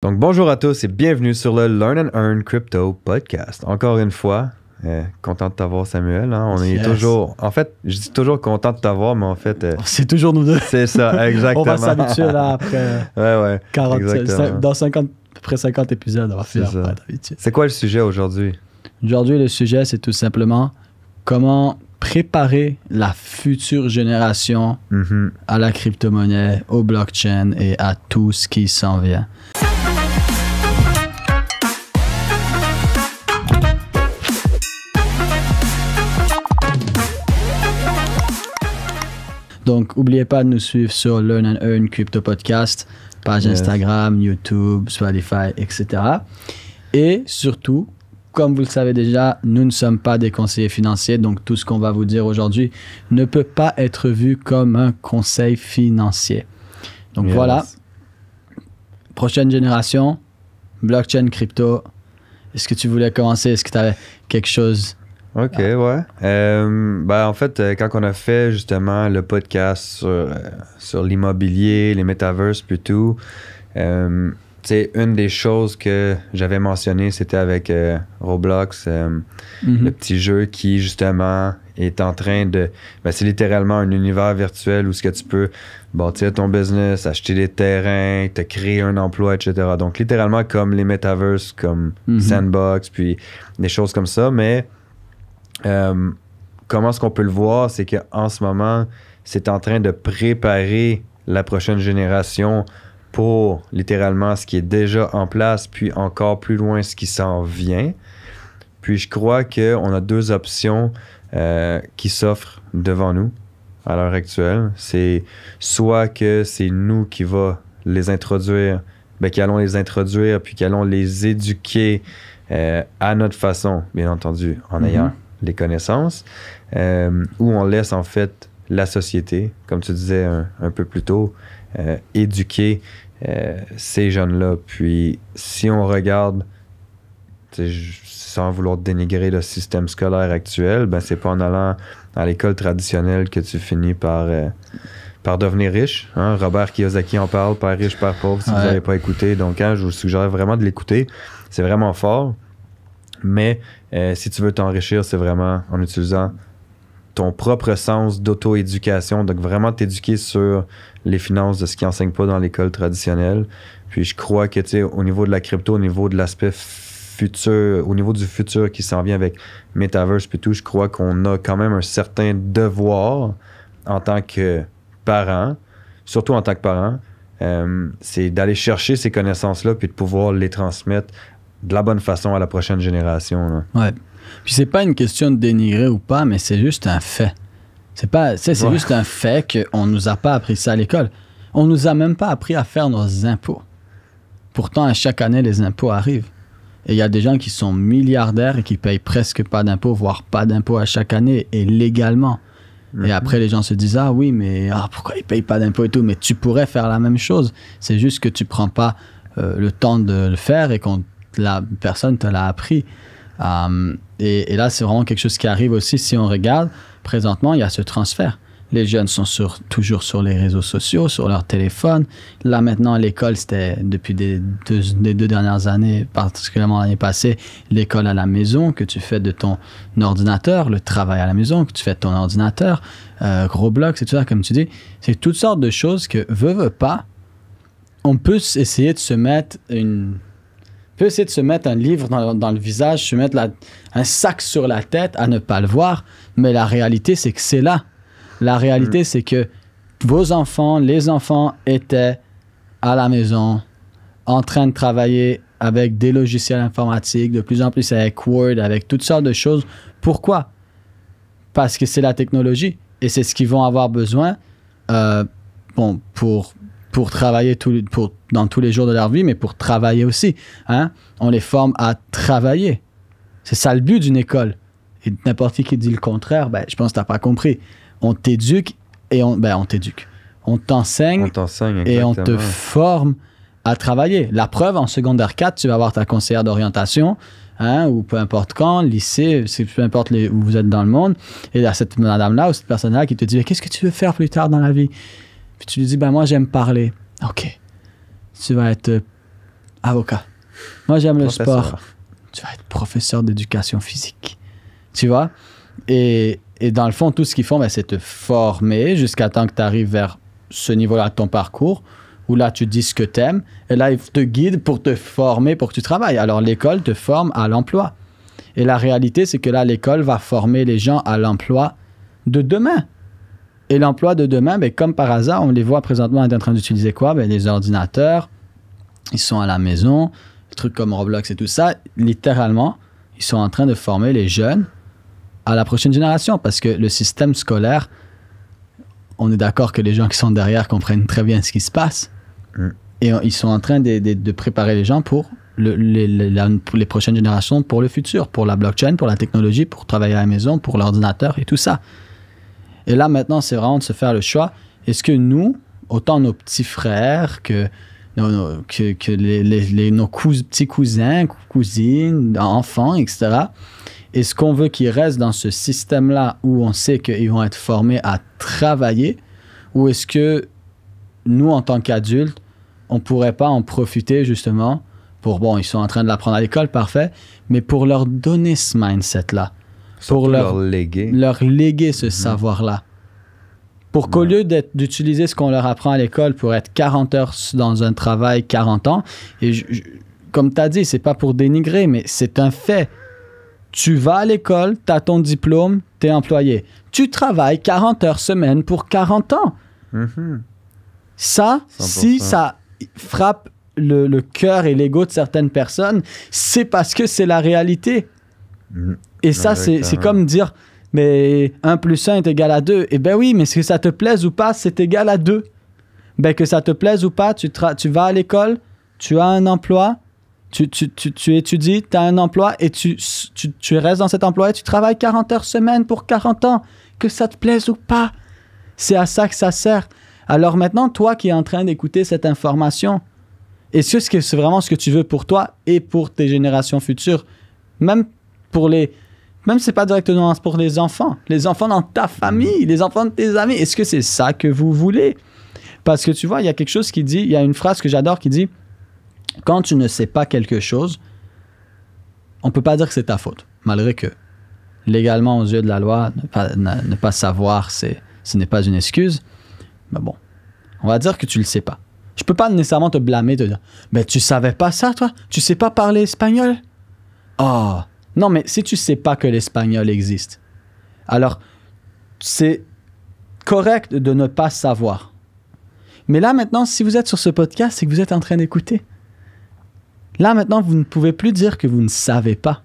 Donc bonjour à tous et bienvenue sur le Learn and Earn Crypto Podcast. Encore une fois, euh, content de t'avoir Samuel. Hein. On est toujours, en fait, je dis toujours content de t'avoir, mais en fait... c'est euh, toujours nous deux. C'est ça, exactement. On va s'habituer là après ouais, ouais, dans 50, après 50 épisodes, on va faire C'est quoi le sujet aujourd'hui? Aujourd'hui, le sujet, c'est tout simplement comment préparer la future génération mm-hmm. à la crypto-monnaie, au blockchain et à tout ce qui s'en vient. Donc, n'oubliez pas de nous suivre sur Learn and Earn Crypto Podcast, page Instagram, YouTube, Spotify, etc. Et surtout, comme vous le savez déjà, nous ne sommes pas des conseillers financiers, donc tout ce qu'on va vous dire aujourd'hui ne peut pas être vu comme un conseil financier. Donc voilà, prochaine génération, blockchain, crypto. Est-ce que tu voulais commencer Est-ce que tu avais quelque chose OK, ouais. Euh, ben, en fait, euh, quand on a fait justement le podcast sur, euh, l'immobilier, les metaverses, puis tout, une des choses que j'avais mentionné, c'était avec Roblox, mhm. le petit jeu qui justement est en train de. Ben, c'est littéralement un univers virtuel où ce que tu peux bâtir ton business, acheter des terrains, te créer un emploi, etc. Donc littéralement comme les metaverses, comme mhm. Sandbox, puis des choses comme ça, mais euh, comment est-ce qu'on peut le voir? C'est qu'en ce moment, c'est en train de préparer la prochaine génération pour littéralement ce qui est déjà en place, puis encore plus loin ce qui s'en vient. Puis je crois qu'on a deux options euh, qui s'offrent devant nous à l'heure actuelle. C'est soit que c'est nous qui va les introduire, ben, allons les introduire, puis qu'allons les éduquer euh, à notre façon, bien entendu, en mm-hmm. ayant les connaissances, euh, où on laisse en fait la société, comme tu disais un, peu plus tôt, euh, éduquer euh, ces jeunes-là. Puis si on regarde, sans vouloir dénigrer le système scolaire actuel, ben c'est pas en allant à l'école traditionnelle que tu finis par par devenir riche. Hein. Robert Kiyosaki en parle, Père riche, Père pauvre, si vous n'avez pas écouté. Donc, hein, je vous suggère vraiment de l'écouter. C'est vraiment fort. Mais euh, si tu veux t'enrichir, c'est vraiment en utilisant ton propre sens d'auto-éducation, donc vraiment t'éduquer sur les finances de ce qui n'enseigne pas dans l'école traditionnelle. Puis je crois que tu sais, au niveau de la crypto, au niveau de l'aspect futur, au niveau du futur qui s'en vient avec Metaverse et tout, je crois qu'on a quand même un certain devoir en tant que parent, surtout en tant que parent, euh, c'est d'aller chercher ces connaissances-là puis de pouvoir les transmettre de la bonne façon à la prochaine génération. Oui. Ouais. Puis c'est pas une question de dénigrer ou pas, mais c'est juste un fait. C'est pas, c'est juste un fait qu'on nous a pas appris ça à l'école. On nous a même pas appris à faire nos impôts. Pourtant, à chaque année, les impôts arrivent. Et il y a des gens qui sont milliardaires et qui payent presque pas d'impôts, voire pas d'impôts à chaque année, et légalement. Et mhm. après, les gens se disent Ah oui, mais ah, pourquoi ils payent pas d'impôts et tout Mais tu pourrais faire la même chose. C'est juste que tu prends pas euh, le temps de le faire et qu'on la personne te l'a appris. Hum, et, là, c'est vraiment quelque chose qui arrive aussi si on regarde. Présentement, il y a ce transfert. Les jeunes sont toujours sur les réseaux sociaux, sur leur téléphone. Là, maintenant, l'école, c'était depuis des deux, dernières années, particulièrement l'année passée, l'école à la maison que tu fais de ton ordinateur, le travail à la maison que tu fais de ton ordinateur, euh, gros bloc, c'est tout ça, comme tu dis. C'est toutes sortes de choses que, veut, veut pas, on peut essayer de se mettre une peut essayer de se mettre un livre dans, le visage, se mettre un sac sur la tête à ne pas le voir, mais la réalité, c'est que c'est là. La réalité, mm. c'est que vos enfants, les enfants étaient à la maison en train de travailler avec des logiciels informatiques, de plus en plus avec Word, avec toutes sortes de choses. Pourquoi? Parce que c'est la technologie et c'est ce qu'ils vont avoir besoin euh, bon, pour pour travailler tout, pour, dans tous les jours de leur vie, mais pour travailler aussi. Hein? On les forme à travailler. C'est ça le but d'une école. Et n'importe qui qui dit le contraire, ben, je pense que tu n'as pas compris. On t'éduque et on, ben, on t'éduque. On t'enseigne et on te forme à travailler. La preuve, en secondaire 4, tu vas avoir ta conseillère d'orientation, hein, ou peu importe quand, lycée, peu importe où vous êtes dans le monde. Et là, cette madame-là ou cette personne-là qui te dit Qu'est-ce que tu veux faire plus tard dans la vie puis tu lui dis, ben moi j'aime parler. OK. Tu vas être euh, avocat. Moi j'aime le sport. Tu vas être professeur d'éducation physique. Tu vois? Et, et, dans le fond, tout ce qu'ils font, ben, c'est te former jusqu'à temps que tu arrives vers ce niveau-là de ton parcours, où là, tu dis ce que tu aimes, et là, ils te guident pour te former, pour que tu travailles. Alors, l'école te forme à l'emploi. Et la réalité, c'est que là, l'école va former les gens à l'emploi de demain. Et l'emploi de demain, ben, comme par hasard, on les voit présentement, être en train d'utiliser quoi ben, Les ordinateurs, ils sont à la maison, des trucs comme Roblox et tout ça. Littéralement, ils sont en train de former les jeunes à la prochaine génération parce que le système scolaire, on est d'accord que les gens qui sont derrière comprennent très bien ce qui se passe. Mm. Et ils sont en train de, préparer les gens pour le, les, les, prochaines générations, pour le futur, pour la blockchain, pour la technologie, pour travailler à la maison, pour l'ordinateur et tout ça. Et là, maintenant, c'est vraiment de se faire le choix. Est-ce que nous, autant nos petits frères que, nos, que, nos petits cousins, cousines, enfants, etc., est-ce qu'on veut qu'ils restent dans ce système-là où on sait qu'ils vont être formés à travailler ou est-ce que nous, en tant qu'adultes, on pourrait pas en profiter justement pour, bon, ils sont en train de l'apprendre à l'école, parfait, mais pour leur donner ce mindset-là pour leur, léguer. leur léguer ce mhm. savoir-là. Pour qu'au lieu d'utiliser ce qu'on leur apprend à l'école pour être 40 heures dans un travail 40 ans, et comme tu as dit, c'est pas pour dénigrer, mais c'est un fait. Tu vas à l'école, tu as ton diplôme, tu es employé. Tu travailles 40 heures semaine pour 40 ans. Mhm. Ça, si ça frappe le cœur et l'ego de certaines personnes, c'est parce que c'est la réalité. Et ça, c'est comme dire, mais 1 plus 1 est égal à 2. Et eh ben oui, mais si ça te plaise ou pas, c'est égal à 2. Ben que ça te plaise ou pas, tu, tu vas à l'école, tu as un emploi, tu, tu, tu, étudies, tu as un emploi et tu, tu, restes dans cet emploi et tu travailles 40 heures semaine pour 40 ans. Que ça te plaise ou pas, c'est à ça que ça sert. Alors maintenant, toi qui es en train d'écouter cette information, est-ce que c'est vraiment ce que tu veux pour toi et pour tes générations futures? Même pour les. Même c'est pas directement pour les enfants, les enfants dans ta famille, les enfants de tes amis. Est-ce que c'est ça que vous voulez? Parce que tu vois, il y a quelque chose qui dit, il y a une phrase que j'adore qui dit Quand tu ne sais pas quelque chose, on peut pas dire que c'est ta faute, malgré que légalement, aux yeux de la loi, ne pas, savoir, c'est, ce n'est pas une excuse. Mais bon, on va dire que tu le sais pas. Je peux pas nécessairement te blâmer, te dire Mais tu savais pas ça, toi Tu sais pas parler espagnol Oh non, mais si tu ne sais pas que l'espagnol existe, alors c'est correct de ne pas savoir. Mais là maintenant, si vous êtes sur ce podcast, c'est que vous êtes en train d'écouter. Là maintenant, vous ne pouvez plus dire que vous ne savez pas.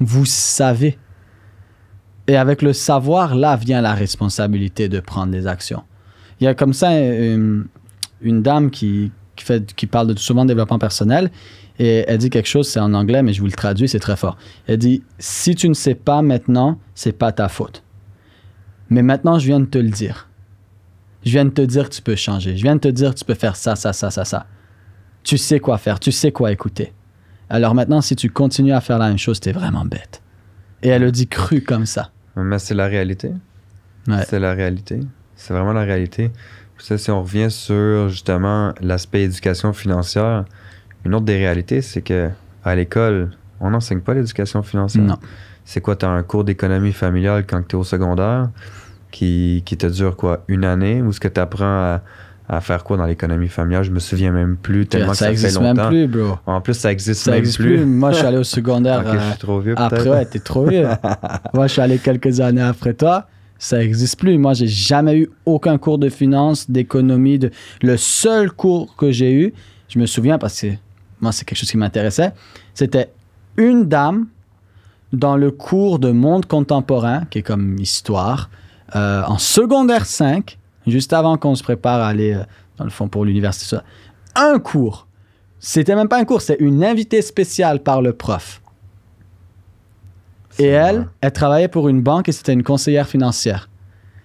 Vous savez. Et avec le savoir, là vient la responsabilité de prendre des actions. Il y a comme ça euh, une dame qui, qui, fait, qui parle de, souvent de développement personnel. Et elle dit quelque chose, c'est en anglais, mais je vous le traduis, c'est très fort. Elle dit Si tu ne sais pas maintenant, c'est pas ta faute. Mais maintenant, je viens de te le dire. Je viens de te dire que tu peux changer. Je viens de te dire que tu peux faire ça, ça, ça, ça, ça. Tu sais quoi faire, tu sais quoi écouter. Alors maintenant, si tu continues à faire la même chose, es vraiment bête. Et elle le dit cru comme ça. Mais c'est la réalité. C'est la réalité. C'est vraiment la réalité si on revient sur justement l'aspect éducation financière, une autre des réalités, c'est que à l'école, on n'enseigne pas l'éducation financière. C'est quoi, tu as un cours d'économie familiale quand tu es au secondaire qui, te dure quoi, une année, ou ce que tu apprends à, faire quoi dans l'économie familiale, je me souviens même plus tellement ça, que ça existe Même plus, bro. En plus, ça existe même plus. Moi, je suis allé au secondaire. je suis trop euh, Après, ouais, t'es trop vieux. Moi, je suis allé quelques années après toi ça n'existe plus. Moi, j'ai jamais eu aucun cours de finance, d'économie. De... Le seul cours que j'ai eu, je me souviens parce que moi, c'est quelque chose qui m'intéressait, c'était une dame dans le cours de monde contemporain, qui est comme histoire, euh, en secondaire 5, juste avant qu'on se prépare à aller, euh, dans le fond, pour l'université, un cours. C'était même pas un cours, c'est une invitée spéciale par le prof. Et elle, elle travaillait pour une banque et c'était une conseillère financière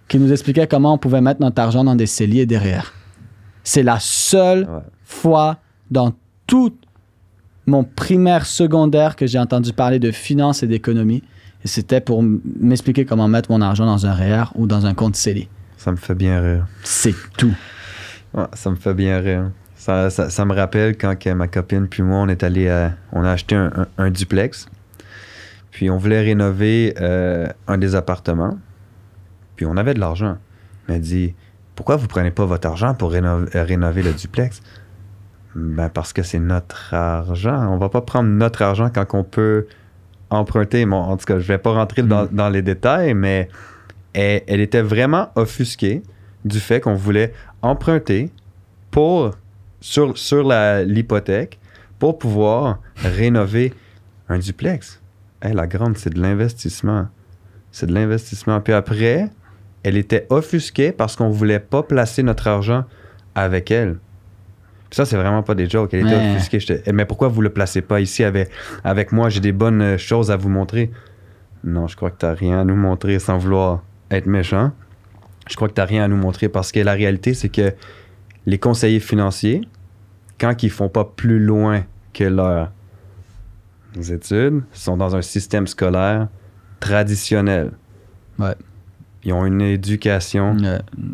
qui nous expliquait comment on pouvait mettre notre argent dans des celliers derrière. C'est la seule fois dans tout mon primaire, secondaire que j'ai entendu parler de finance et d'économie. Et c'était pour m'expliquer comment mettre mon argent dans un REER e ou dans un compte CELI. Ça me fait bien rire. C'est tout. ça me fait bien rire. Ça, me rappelle quand que ma copine puis moi, on est allé on a acheté un, un, un duplex. Puis on voulait rénover euh, un des appartements. Puis on avait de l'argent. Elle m'a dit Pourquoi vous prenez pas votre argent pour euh, rénover, le duplex Ben parce que c'est notre argent. On va pas prendre notre argent quand on peut emprunter. en tout cas, je vais pas rentrer dans, mm. les détails, mais elle, était vraiment offusquée du fait qu'on voulait emprunter pour sur, sur l'hypothèque pour pouvoir rénover un duplex la grande, c'est de l'investissement. C'est de l'investissement. Puis après, elle était offusquée parce qu'on ne voulait pas placer notre argent avec elle. ça, c'est vraiment pas des jokes. Elle était offusquée. Eh, mais pourquoi vous le placez pas ici avec, avec moi? J'ai des bonnes euh, choses à vous montrer. Non, je crois que tu n'as rien à nous montrer sans vouloir être méchant. Je crois que tu n'as rien à nous montrer parce que la réalité, c'est que les conseillers financiers, quand ils font pas plus loin que leur les études, sont dans un système scolaire traditionnel. Ouais. Ils ont une éducation.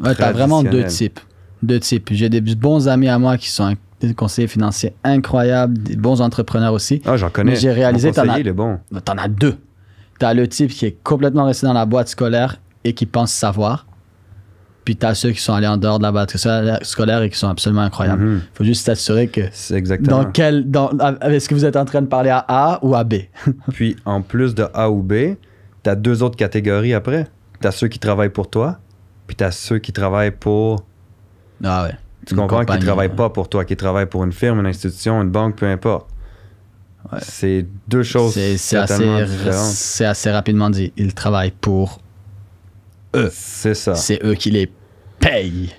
Ouais. t'as vraiment deux types. Deux types. J'ai des bons amis à moi qui sont des conseillers financiers incroyables, des bons entrepreneurs aussi. Ah, j'en connais. J'ai réalisé, t'en as, bon. as deux. T'as le type qui est complètement resté dans la boîte scolaire et qui pense savoir. Puis t'as ceux qui sont allés en dehors de la batterie scolaire et qui sont absolument incroyables. Mhm. faut juste s'assurer que. exactement. quel. Dans, est-ce que vous êtes en train de parler à A ou à B? puis en plus de A ou B, t'as deux autres catégories après. T'as ceux qui travaillent pour toi, puis t'as ceux qui travaillent pour. Ah ouais. Tu comprends qu'ils travaillent pas pour toi, qu'ils travaillent pour une firme, une institution, une banque, peu importe. C'est deux choses. C'est assez, assez, rapidement dit. Ils travaillent pour c'est ça. C'est eux qui les payent.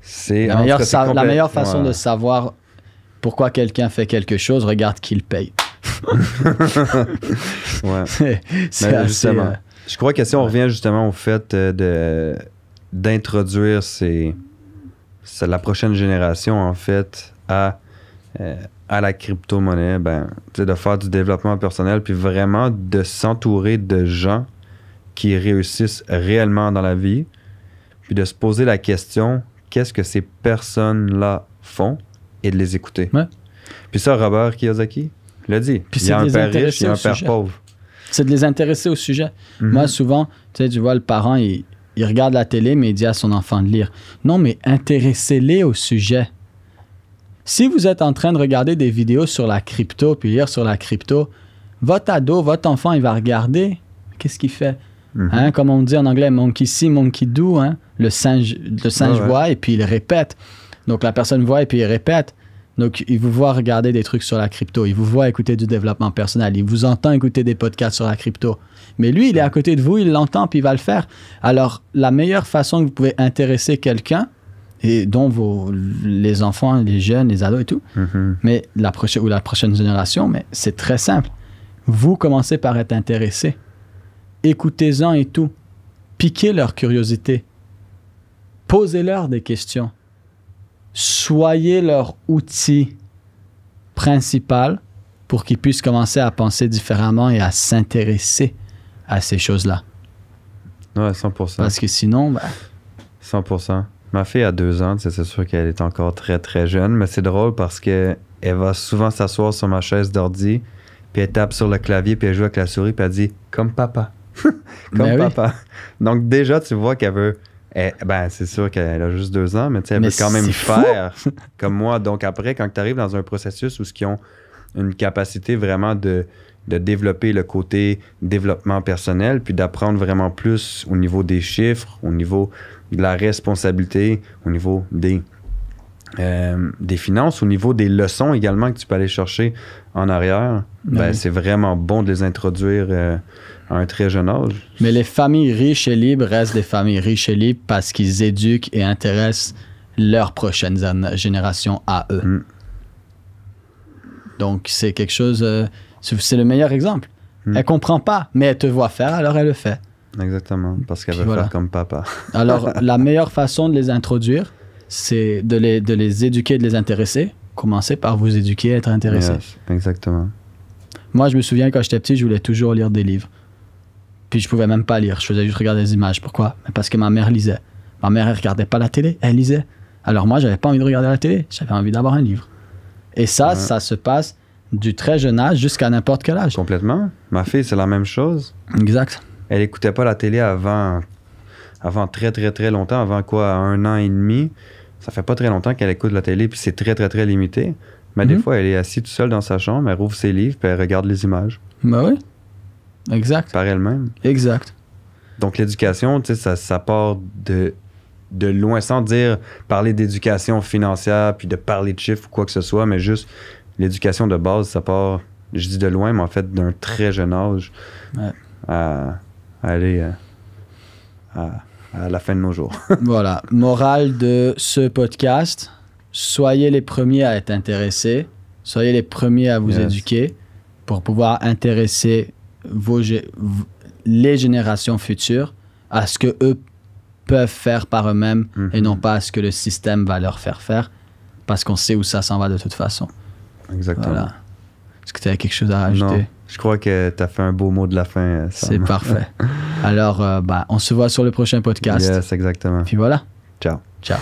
C'est la, meilleure, façon de savoir pourquoi quelqu'un fait quelque chose, regarde qu'il le paye. ouais. Euh, je crois que si on revient justement au fait euh, de d'introduire ces, la prochaine génération en fait à euh, à la crypto-monnaie, ben, de faire du développement personnel, puis vraiment de s'entourer de gens qui réussissent réellement dans la vie, puis de se poser la question qu'est-ce que ces personnes-là font et de les écouter. Puis ça, Robert Kiyosaki l'a dit. il y a un père riche, il un père pauvre. C'est de les intéresser au sujet. Mhm. Moi, souvent, tu tu vois, le parent, il, il regarde la télé, mais il dit à son enfant de lire. Non, mais intéressez-les au sujet. Si vous êtes en train de regarder des vidéos sur la crypto, puis lire sur la crypto, votre ado, votre enfant, il va regarder. Qu'est-ce qu'il fait? Mhm. Hein, comme on dit en anglais, monkey see, monkey do, hein. le singe, le singe voit et puis il répète. Donc la personne voit et puis il répète. Donc il vous voit regarder des trucs sur la crypto, il vous voit écouter du développement personnel, il vous entend écouter des podcasts sur la crypto. Mais lui, il est à côté de vous, il l'entend puis il va le faire. Alors la meilleure façon que vous pouvez intéresser quelqu'un, et dont vos, les enfants, les jeunes, les ados et tout, mhm. mais la ou la prochaine génération, mais c'est très simple. Vous commencez par être intéressé. Écoutez-en et tout. Piquez leur curiosité. Posez-leur des questions. Soyez leur outil principal pour qu'ils puissent commencer à penser différemment et à s'intéresser à ces choses-là. Ouais, 100%. Parce que sinon, 100%. Ben, ma fille a deux ans, c'est sûr qu'elle est encore très très jeune, mais c'est drôle parce que elle va souvent s'asseoir sur ma chaise d'ordi, puis elle tape sur le clavier, puis elle joue avec la souris, puis elle dit comme papa. comme ben papa. Donc déjà, tu vois qu'elle veut... Eh, ben, c'est sûr qu'elle a juste deux ans, mais elle veut quand même faire comme moi. Donc après, quand tu arrives dans un processus où ce qui ont une capacité vraiment de, de développer le côté développement personnel, puis d'apprendre vraiment plus au niveau des chiffres, au niveau de la responsabilité, au niveau des euh, des finances, au niveau des leçons également que tu peux aller chercher en arrière, ben, ben c'est vraiment bon de les introduire euh, à un très jeune âge. Mais les familles riches et libres restent des familles riches et libres parce qu'ils éduquent et intéressent leurs prochaines générations à eux. Mm. Donc c'est quelque chose, euh, c'est le meilleur exemple. Mm. Elle comprend pas, mais elle te voit faire, alors elle le fait. Exactement, parce qu'elle veut faire comme papa. alors la meilleure façon de les introduire, c'est de les, de les éduquer, de les intéresser. Commencez par vous éduquer, être intéressé. exactement. Moi, je me souviens quand j'étais petit, je voulais toujours lire des livres. Puis je pouvais même pas lire, je faisais juste regarder des images. Pourquoi Parce que ma mère lisait. Ma mère, elle regardait pas la télé, elle lisait. Alors moi, j'avais pas envie de regarder la télé, j'avais envie d'avoir un livre. Et ça, ça se passe du très jeune âge jusqu'à n'importe quel âge. Complètement. Ma fille, c'est la même chose. Exact. Elle écoutait pas la télé avant, avant très, très, très longtemps, avant quoi, un an et demi ça fait pas très longtemps qu'elle écoute la télé, puis c'est très, très, très limité. Mais des mhm. fois, elle est assise toute seule dans sa chambre, elle rouvre ses livres, puis elle regarde les images. Ben oui. Exact. Par elle-même. Exact. Donc, l'éducation, tu sais, ça, part de, de loin, sans dire parler d'éducation financière, puis de parler de chiffres ou quoi que ce soit, mais juste l'éducation de base, ça part, je dis de loin, mais en fait, d'un très jeune âge. À, aller. Euh, à à la fin de nos jours. voilà. Morale de ce podcast soyez les premiers à être intéressés, soyez les premiers à vous éduquer pour pouvoir intéresser vos, les générations futures à ce que eux peuvent faire par eux-mêmes et mhm. non pas à ce que le système va leur faire faire parce qu'on sait où ça s'en va de toute façon. Exactement. Est-ce que tu as quelque chose à rajouter je crois que tu as fait un beau mot de la fin. Euh, C'est parfait. Alors, euh, bah, on se voit sur le prochain podcast. Yes, exactement. Puis voilà. Ciao. Ciao.